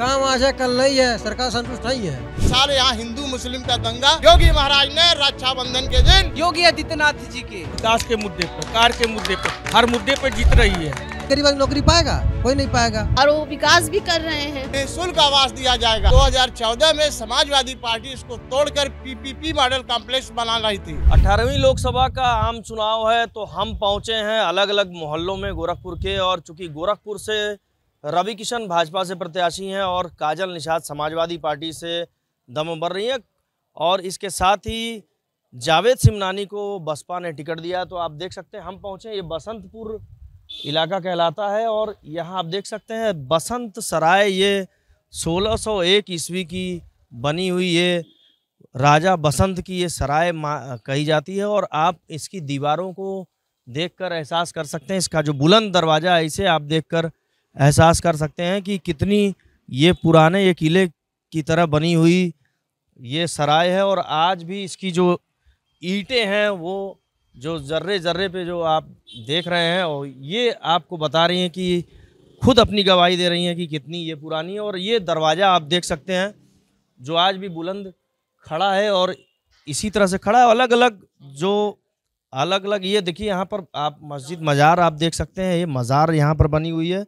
काम आशा कल नहीं है सरकार संतुष्ट नहीं है सारे यहाँ हिंदू मुस्लिम का दंगा योगी महाराज ने रक्षाबंधन के दिन योगी आदित्यनाथ जी के विकास के मुद्दे पर कार के मुद्दे पर हर मुद्दे पर जीत रही है गरीब नौकरी पाएगा कोई नहीं पाएगा और वो विकास भी कर रहे हैं निःशुल्क आवास दिया जाएगा 2014 में समाजवादी पार्टी इसको तोड़कर पीपीपी मॉडल कॉम्प्लेक्स बना रही थी अठारहवीं लोकसभा का आम चुनाव है तो हम पहुँचे हैं अलग अलग मोहल्लों में गोरखपुर के और चूँकी गोरखपुर से रवि किशन भाजपा से प्रत्याशी हैं और काजल निषाद समाजवादी पार्टी से दम भर रही हैं और इसके साथ ही जावेद सिमनानी को बसपा ने टिकट दिया तो आप देख सकते हैं हम पहुँचे ये बसंतपुर इलाका कहलाता है और यहाँ आप देख सकते हैं बसंत सराय ये 1601 ईस्वी की बनी हुई ये राजा बसंत की ये सराय कही जाती है और आप इसकी दीवारों को देखकर एहसास कर सकते हैं इसका जो बुलंद दरवाज़ा है इसे आप देखकर एहसास कर सकते हैं कि कितनी ये पुराने ये किले की तरह बनी हुई ये सराय है और आज भी इसकी जो ईटें हैं वो जो जर्रे जर्रे पे जो आप देख रहे हैं और ये आपको बता रही हैं कि खुद अपनी गवाही दे रही हैं कि कितनी ये पुरानी है और ये दरवाज़ा आप देख सकते हैं जो आज भी बुलंद खड़ा है और इसी तरह से खड़ा है अलग अलग जो अलग अलग ये देखिए यहाँ पर आप मस्जिद मज़ार आप देख सकते हैं ये मज़ार यहाँ पर बनी हुई है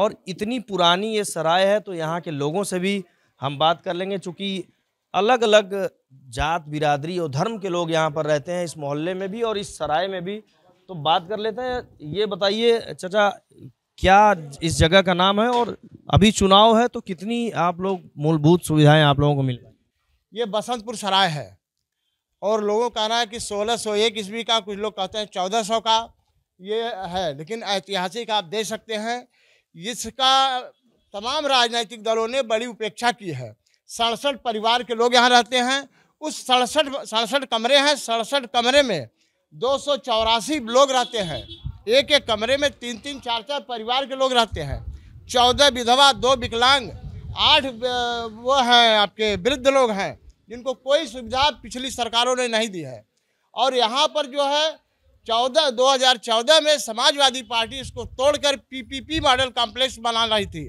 और इतनी पुरानी ये सराय है तो यहाँ के लोगों से भी हम बात कर लेंगे चूँकि अलग अलग जात बिरादरी और धर्म के लोग यहाँ पर रहते हैं इस मोहल्ले में भी और इस सराय में भी तो बात कर लेते हैं ये बताइए चचा क्या इस जगह का नाम है और अभी चुनाव है तो कितनी आप लोग मूलभूत सुविधाएं आप लोगों को मिल रही ये बसंतपुर सराय है और लोगों का कहना है कि सोलह सौ एक ईस्वी का कुछ लोग कहते हैं चौदह सौ का ये है लेकिन ऐतिहासिक आप देख सकते हैं जिसका तमाम राजनीतिक दलों ने बड़ी उपेक्षा की है सड़सठ परिवार के लोग यहाँ रहते हैं उस सड़सठ सड़सठ कमरे हैं सड़सठ कमरे में दो लोग रहते हैं एक एक कमरे में तीन तीन चार चार परिवार के लोग रहते हैं चौदह विधवा दो विकलांग आठ वो हैं आपके वृद्ध लोग हैं जिनको कोई सुविधा पिछली सरकारों ने नहीं दी है और यहाँ पर जो है चौदह दो हजार चौदह में समाजवादी पार्टी इसको तोड़कर पीपीपी मॉडल कॉम्प्लेक्स बना रही थी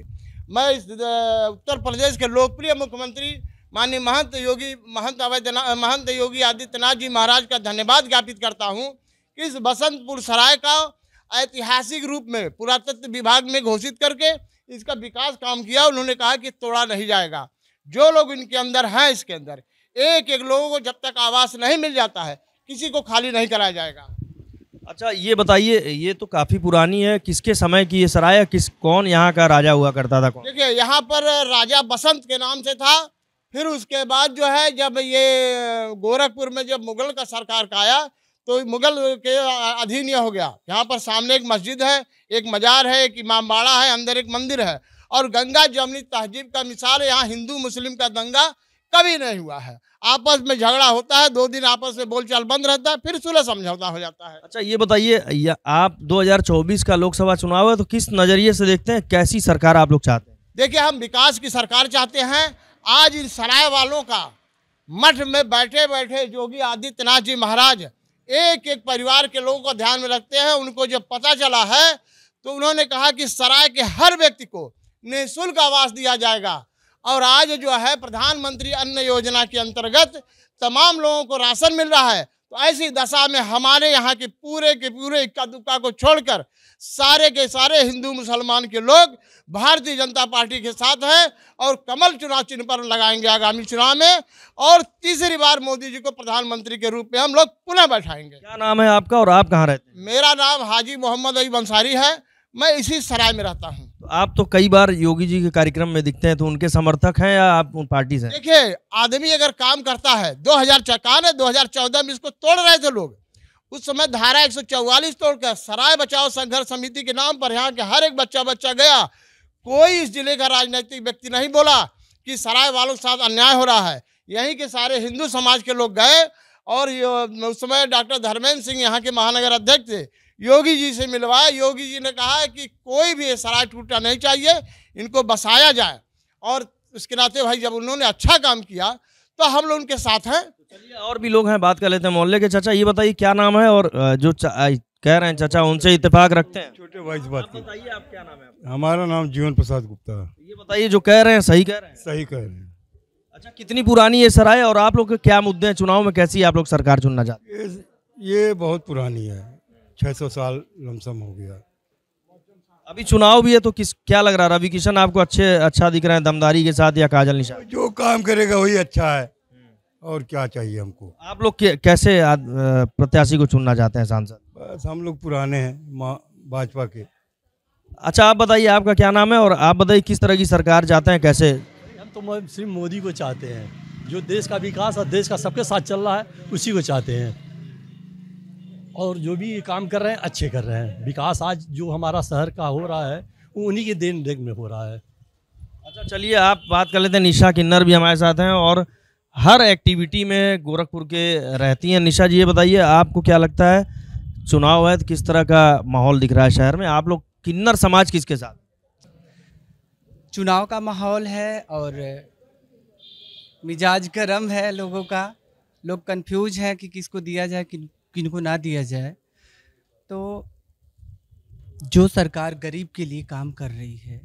मैं इस उत्तर प्रदेश के लोकप्रिय मुख्यमंत्री माननीय महंत योगी महंत अवैधनाथ महंत योगी आदित्यनाथ जी महाराज का धन्यवाद ज्ञापित करता हूँ कि इस बसंतपुर सराय का ऐतिहासिक रूप में पुरातत्व विभाग में घोषित करके इसका विकास काम किया उन्होंने कहा कि तोड़ा नहीं जाएगा जो लोग इनके अंदर हैं इसके अंदर एक एक लोगों को जब तक आवास नहीं मिल जाता है किसी को खाली नहीं कराया जाएगा अच्छा ये बताइए ये तो काफ़ी पुरानी है किसके समय की ये सराय किस कौन यहाँ का राजा हुआ करता था कौन देखिए यहाँ पर राजा बसंत के नाम से था फिर उसके बाद जो है जब ये गोरखपुर में जब मुगल का सरकार का आया तो मुगल के अधीन यह हो गया यहाँ पर सामने एक मस्जिद है एक मज़ार है एक इमामबाड़ा है अंदर एक मंदिर है और गंगा जमनी तहजीब का मिसाल यहाँ हिंदू मुस्लिम का दंगा कभी नहीं हुआ है आपस में झगड़ा होता है दो दिन आपस में बोलचाल बंद रहता है फिर सुलह समझौता हो जाता है अच्छा ये बताइए आप 2024 का लोकसभा चुनाव है तो किस नज़रिए से देखते हैं कैसी सरकार आप लोग चाहते हैं देखिए हम विकास की सरकार चाहते हैं आज इन सराय वालों का मठ में बैठे बैठे योगी आदित्यनाथ जी महाराज एक एक परिवार के लोगों को ध्यान में रखते हैं उनको जब पता चला है तो उन्होंने कहा कि सराय के हर व्यक्ति को निःशुल्क आवास दिया जाएगा और आज जो है प्रधानमंत्री अन्न योजना के अंतर्गत तमाम लोगों को राशन मिल रहा है तो ऐसी दशा में हमारे यहाँ के पूरे के पूरे इक्का दुक्का को छोड़कर सारे के सारे हिंदू मुसलमान के लोग भारतीय जनता पार्टी के साथ हैं और कमल चुनाव चिन्ह पर लगाएंगे आगामी चुनाव में और तीसरी बार मोदी जी को प्रधानमंत्री के रूप में हम लोग पुनः बैठाएंगे क्या नाम है आपका और आप कहाँ रहते हैं मेरा नाम हाजी मोहम्मद अली अंसारी है मैं इसी सराय में रहता हूँ आप तो कई बार योगी जी के कार्यक्रम में दिखते हैं तो उनके समर्थक हैं या आप उन पार्टी से देखिए आदमी अगर काम करता है दो हजार चकान है दो हजार चौदह में इसको तोड़ रहे थे लोग उस समय धारा एक सौ चौवालीस तोड़कर सराय बचाओ संघर्ष समिति के नाम पर यहाँ के हर एक बच्चा बच्चा गया कोई इस जिले का राजनीतिक व्यक्ति नहीं बोला कि सराय वालों के साथ अन्याय हो रहा है यहीं के सारे हिंदू समाज के लोग गए और उस समय डॉक्टर धर्मेंद्र सिंह यहाँ के महानगर अध्यक्ष थे योगी जी से मिलवाया योगी जी ने कहा कि कोई भी सराय टूटा नहीं चाहिए इनको बसाया जाए और इसके नाते भाई जब उन्होंने अच्छा काम किया तो हम लोग उनके साथ हैं तो चलिए और भी लोग हैं बात कर लेते हैं मोहल्ले के चाचा ये बताइए क्या नाम है और जो कह रहे हैं चाचा उनसे इतफाक रखते हैं छोटे भाई से बात बताइए आप क्या नाम है हमारा नाम जीवन प्रसाद गुप्ता है ये बताइए जो कह रहे हैं सही कह रहे हैं सही कह रहे हैं अच्छा कितनी पुरानी ये सराय और आप लोग के क्या मुद्दे हैं चुनाव में कैसी आप लोग सरकार चुनना चाहते हैं ये बहुत पुरानी है 600 साल लमसम हो गया अभी चुनाव भी है तो किस क्या लग रहा है रवि किशन आपको अच्छे अच्छा दिख रहे हैं दमदारी के साथ या काजल निशान जो काम करेगा वही अच्छा है और क्या चाहिए हमको आप लोग कैसे प्रत्याशी को चुनना चाहते हैं सांसद बस हम लोग पुराने हैं भाजपा के अच्छा आप बताइए आपका क्या नाम है और आप बताइए किस तरह की सरकार चाहते हैं कैसे हम तो सिर्फ मोदी को चाहते हैं जो देश का विकास और देश का सबके साथ चल रहा है उसी को चाहते हैं और जो भी काम कर रहे हैं अच्छे कर रहे हैं विकास आज जो हमारा शहर का हो रहा है वो उन्हीं के देन देख में हो रहा है अच्छा चलिए आप बात कर लेते हैं निशा किन्नर भी हमारे साथ हैं और हर एक्टिविटी में गोरखपुर के रहती हैं निशा जी ये बताइए आपको क्या लगता है चुनाव है तो किस तरह का माहौल दिख रहा है शहर में आप लोग किन्नर समाज किसके साथ चुनाव का माहौल है और मिजाज गर्म है लोगों का लोग कंफ्यूज हैं कि किसको दिया जाए कि किनको ना दिया जाए तो जो सरकार गरीब के लिए काम कर रही है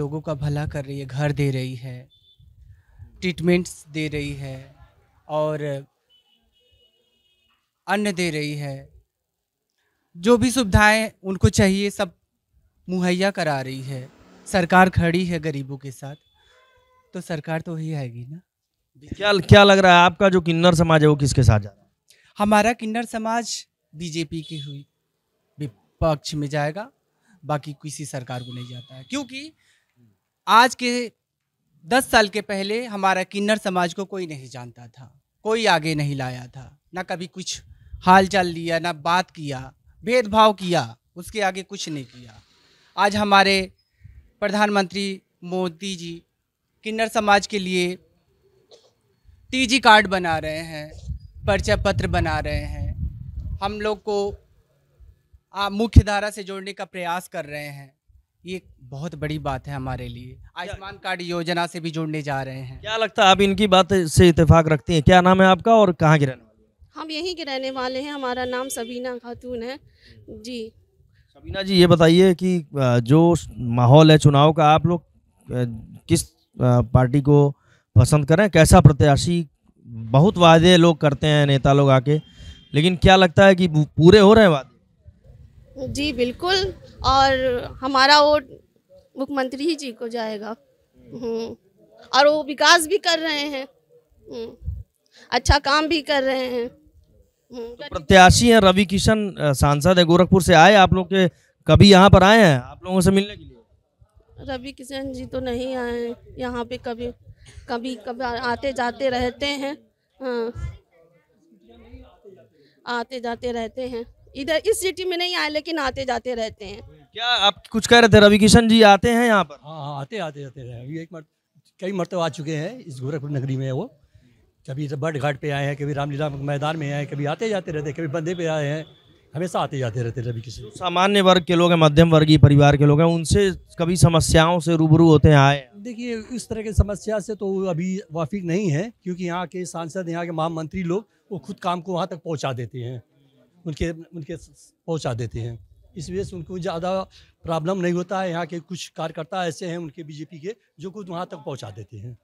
लोगों का भला कर रही है घर दे रही है ट्रीटमेंट्स दे रही है और अन्न दे रही है जो भी सुविधाएं उनको चाहिए सब मुहैया करा रही है सरकार खड़ी है गरीबों के साथ तो सरकार तो वही आएगी ना क्या क्या लग रहा है आपका जो किन्नर समाज है वो किसके साथ जा रहा है हमारा किन्नर समाज बीजेपी की हुई विपक्ष में जाएगा बाकी किसी सरकार को नहीं जाता है क्योंकि आज के दस साल के पहले हमारा किन्नर समाज को कोई नहीं जानता था कोई आगे नहीं लाया था ना कभी कुछ हाल चाल लिया ना बात किया भेदभाव किया उसके आगे कुछ नहीं किया आज हमारे प्रधानमंत्री मोदी जी किन्नर समाज के लिए टीजी कार्ड बना रहे हैं परिचय पत्र बना रहे हैं हम लोग को मुख्य धारा से जोड़ने का प्रयास कर रहे हैं ये बहुत बड़ी बात है हमारे लिए आयुष्मान कार्ड योजना से भी जोड़ने जा रहे हैं क्या लगता है आप इनकी बात से इतफाक रखती हैं क्या नाम है आपका और कहाँ के रहने वाले हम यहीं के रहने वाले हैं हमारा नाम सबीना खातून है जी सबीना जी ये बताइए कि जो माहौल है चुनाव का आप लोग किस पार्टी को पसंद करें कैसा प्रत्याशी बहुत वादे लोग करते हैं नेता लोग आके लेकिन क्या लगता है कि पूरे हो रहे हैं वादे जी बिल्कुल और हमारा वोट मुख्यमंत्री ही जी को जाएगा हम्म। और वो विकास भी कर रहे हैं हम्म। अच्छा काम भी कर रहे हैं हम्म। तो प्रत्याशी हैं रवि किशन सांसद है गोरखपुर से आए आप लोग के कभी यहाँ पर आए हैं आप लोगों से मिलने के लिए रवि किशन जी तो नहीं आए यहाँ पे कभी कभी कभी आते जाते रहते हैं हाँ आते जाते रहते हैं इधर इस सिटी में नहीं आए लेकिन आते जाते रहते हैं क्या आप कुछ कह रहे थे रवि किशन जी आते हैं यहाँ पर हाँ, हाँ आते आते जाते रहे अभी एक मर, कई मरतब आ चुके हैं इस गोरखपुर नगरी में वो कभी बट घाट पे आए हैं कभी रामलीला मैदान में आए कभी आते जाते रहते कभी बंदे पे आए हैं हमेशा आते जाते रहते रवि किशन सामान्य वर्ग के लोग हैं मध्यम वर्गीय परिवार के लोग हैं उनसे कभी समस्याओं से रूबरू होते हैं आए देखिए इस तरह की समस्या से तो अभी वाफिक नहीं है क्योंकि यहाँ के सांसद यहाँ के महामंत्री लोग वो खुद काम को वहाँ तक पहुँचा देते हैं उनके उनके पहुँचा देते हैं इस वजह से उनको ज़्यादा प्रॉब्लम नहीं होता है यहाँ के कुछ कार्यकर्ता ऐसे हैं उनके बीजेपी के जो खुद वहाँ तक पहुँचा देते हैं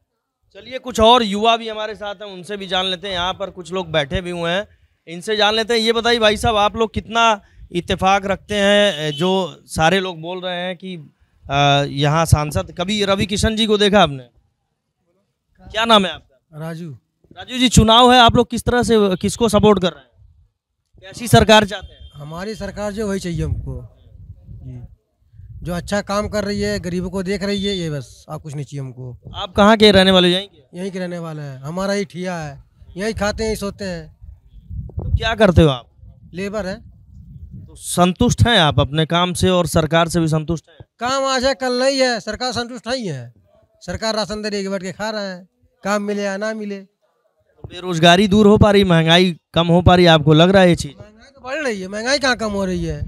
चलिए कुछ और युवा भी हमारे साथ हैं उनसे भी जान लेते हैं यहाँ पर कुछ लोग बैठे भी हुए हैं इनसे जान लेते हैं ये बताइए भाई साहब आप लोग कितना इत्तेफाक रखते हैं जो सारे लोग बोल रहे हैं कि यहाँ सांसद कभी रवि किशन जी को देखा आपने क्या नाम है आपका राजू राजू जी चुनाव है आप लोग किस तरह से किसको सपोर्ट कर रहे हैं कैसी सरकार चाहते हैं हमारी सरकार जो वही चाहिए हमको जो अच्छा काम कर रही है गरीबों को देख रही है ये बस आप कुछ नहीं चाहिए हमको आप कहाँ के रहने वाले यहीं के यहीं के रहने वाले हैं हमारा ही ठिया है यहीं खाते हैं सोते हैं तो क्या करते हो आप लेबर है तो संतुष्ट हैं आप अपने काम से और सरकार से भी संतुष्ट हैं काम आज है कल नहीं है सरकार संतुष्ट नहीं है सरकार राशन दे रही है बैठ के खा रहे हैं काम मिले या ना मिले तो बेरोजगारी दूर हो पा रही महंगाई कम हो पा रही आपको लग रहा है ये चीज़ महंगाई तो बढ़ रही है महंगाई कहाँ कम हो रही है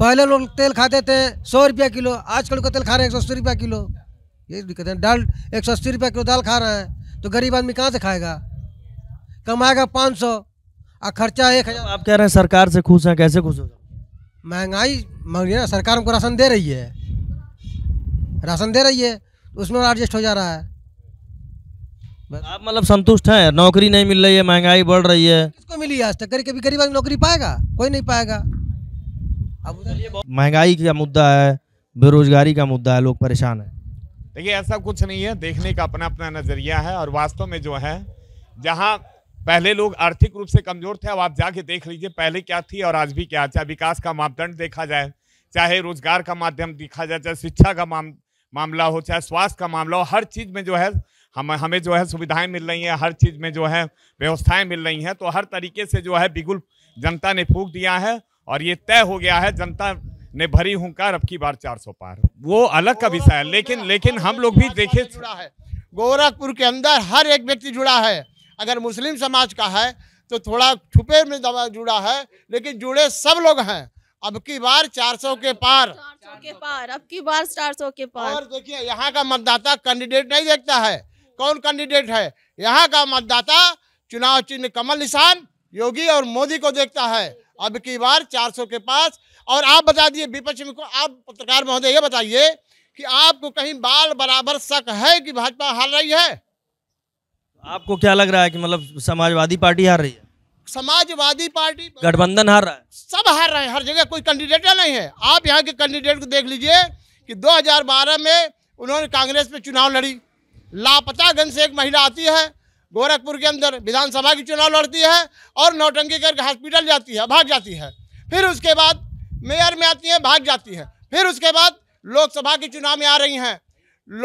पहले लोग तेल खाते थे सौ रुपया किलो आजकल को तेल खा रहे हैं एक सौ अस्सी रुपया किलो ये दिक्कत है दाल एक सौ अस्सी रुपया किलो दाल खा रहे हैं तो गरीब आदमी कहाँ से खाएगा कमाएगा पाँच सौ और खर्चा एक हज़ार आप कह रहे हैं सरकार से खुश हैं कैसे खुश हो महंगाई मांग रही है ना सरकार हमको राशन दे रही है राशन दे रही है तो उसमें एडजस्ट हो जा रहा है आप मतलब संतुष्ट हैं नौकरी नहीं मिल रही है महंगाई बढ़ रही है किसको मिली आज तक कभी गरीब आदमी नौकरी पाएगा कोई नहीं पाएगा अब महंगाई का मुद्दा है बेरोजगारी का मुद्दा है लोग परेशान है देखिए ऐसा कुछ नहीं है देखने का अपना अपना नज़रिया है और वास्तव में जो है जहाँ पहले लोग आर्थिक रूप से कमजोर थे अब आप जाके देख लीजिए पहले क्या थी और आज भी क्या चाहे विकास का मापदंड देखा जाए चाहे रोजगार का माध्यम देखा जाए चाहे शिक्षा का माम मामला हो चाहे स्वास्थ्य का मामला हो हर चीज़ में जो है हम हमें जो है सुविधाएं मिल रही हैं हर चीज़ में जो है व्यवस्थाएं मिल रही हैं तो हर तरीके से जो है बिगुल जनता ने फूक दिया है और ये तय हो गया है जनता ने भरी हुंकार अब की बार चार सौ पार वो अलग का विषय है लेकिन लेकिन हम लोग भी देखे जुड़ा है गोरखपुर के अंदर हर एक व्यक्ति जुड़ा है अगर मुस्लिम समाज का है तो थोड़ा छुपे में दबा जुड़ा है लेकिन जुड़े सब लोग हैं अब की बार 400 के पार 400 के पार अब की बार 400 के पार और देखिए यहाँ का मतदाता कैंडिडेट नहीं देखता है कौन कैंडिडेट है यहाँ का मतदाता चुनाव चिन्ह कमल निशान योगी और मोदी को देखता है अब की बार 400 के पास और आप बता दिए विपक्ष में को आप पत्रकार महोदय ये बताइए कि आपको कहीं बाल बराबर शक है कि भाजपा हार रही है आपको क्या लग रहा है कि मतलब समाजवादी पार्टी हार रही है समाजवादी पार्टी तो- गठबंधन हार रहा है सब हार रहे हैं हर जगह कोई कैंडिडेट नहीं है आप यहाँ के कैंडिडेट को देख लीजिए कि 2012 में उन्होंने कांग्रेस में चुनाव लड़ी लापतागंज से एक महिला आती है गोरखपुर के अंदर विधानसभा की चुनाव लड़ती है और नौटंकी करके हॉस्पिटल जाती है भाग जाती है फिर उसके बाद मेयर में आती है भाग जाती है फिर उसके बाद लोकसभा के चुनाव में आ रही हैं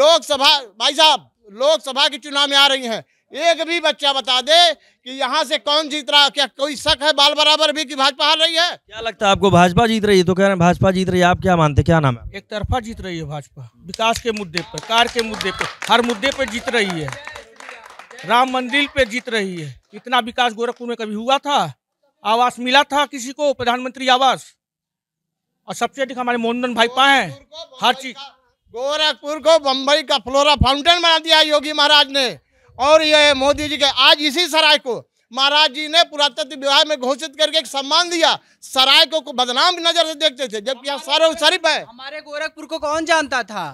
लोकसभा भाई साहब लोकसभा के चुनाव में आ रही हैं एक भी बच्चा बता दे कि यहाँ से कौन जीत रहा क्या कोई शक है बाल बराबर भी कि भाजपा हार रही है क्या लगता है आपको भाजपा जीत रही है तो कह रहे हैं भाजपा जीत रही है आप क्या मानते क्या नाम है एक तरफा जीत रही है भाजपा विकास के मुद्दे पर कार के मुद्दे पर हर मुद्दे पर जीत रही है राम मंदिर पे जीत रही है इतना विकास गोरखपुर में कभी हुआ था आवास मिला था किसी को प्रधानमंत्री आवास और सबसे अधिक हमारे मोहन भाई पाए हर चीज गोरखपुर को बम्बई का फ्लोरा फाउंटेन बना दिया योगी महाराज ने और यह मोदी जी के आज इसी सराय को महाराज जी ने पुरातत्व विभाग में घोषित करके एक सम्मान दिया सराय को, को बदनाम नजर से देखते थे जबकि यहाँ सारो शरीफ है हमारे गोरखपुर को कौन जानता था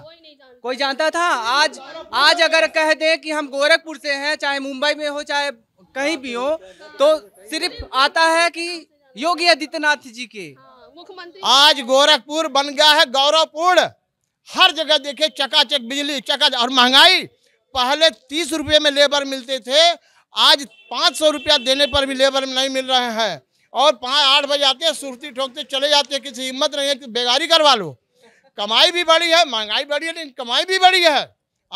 कोई जानता था आज आज अगर कह दे कि हम गोरखपुर से हैं चाहे मुंबई में हो चाहे कहीं भी हो तो सिर्फ आता है कि योगी आदित्यनाथ जी के हाँ, आज गोरखपुर बन गया है गौरवपूर्ण हर जगह देखे चकाचक बिजली चका और महंगाई पहले तीस रुपये में लेबर मिलते थे आज पाँच सौ रुपया देने पर भी लेबर नहीं मिल रहे हैं और पाँच आठ बजे आते हैं सुर्ती ठोकते चले जाते हैं किसी हिम्मत नहीं है कि बेगारी करवा लो कमाई भी बड़ी है महंगाई बढ़ी है लेकिन कमाई भी बड़ी है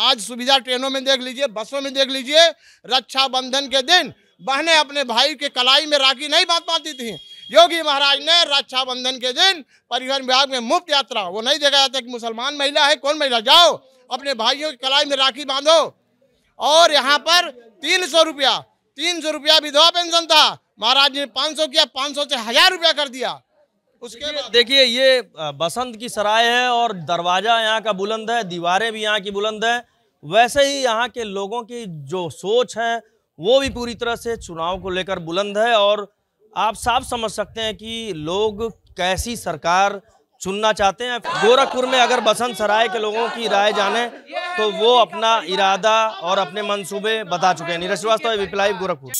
आज सुविधा ट्रेनों में देख लीजिए बसों में देख लीजिए रक्षाबंधन के दिन बहनें अपने भाई के कलाई में राखी नहीं बांध पाती थी योगी महाराज ने रक्षाबंधन के दिन परिवहन विभाग में मुफ्त यात्रा वो नहीं देखा जाता कि मुसलमान महिला है कौन महिला जाओ अपने भाइयों की कलाई में राखी बांधो और यहाँ पर तीन सौ रुपया तीन सौ रुपया विधवा पेंशन था महाराज ने पाँच सौ किया पाँच सौ से हजार रुपया कर दिया उसके बाद देखिए ये बसंत की सराय है और दरवाजा यहाँ का बुलंद है दीवारें भी यहाँ की बुलंद है वैसे ही यहाँ के लोगों की जो सोच है वो भी पूरी तरह से चुनाव को लेकर बुलंद है और आप साफ समझ सकते हैं कि लोग कैसी सरकार चुनना चाहते हैं गोरखपुर में अगर बसंत सराय के लोगों की राय जाने तो वो अपना इरादा और अपने मनसूबे बता चुके हैं नीरज श्रीवास्तव विप्लाई गोरखपुर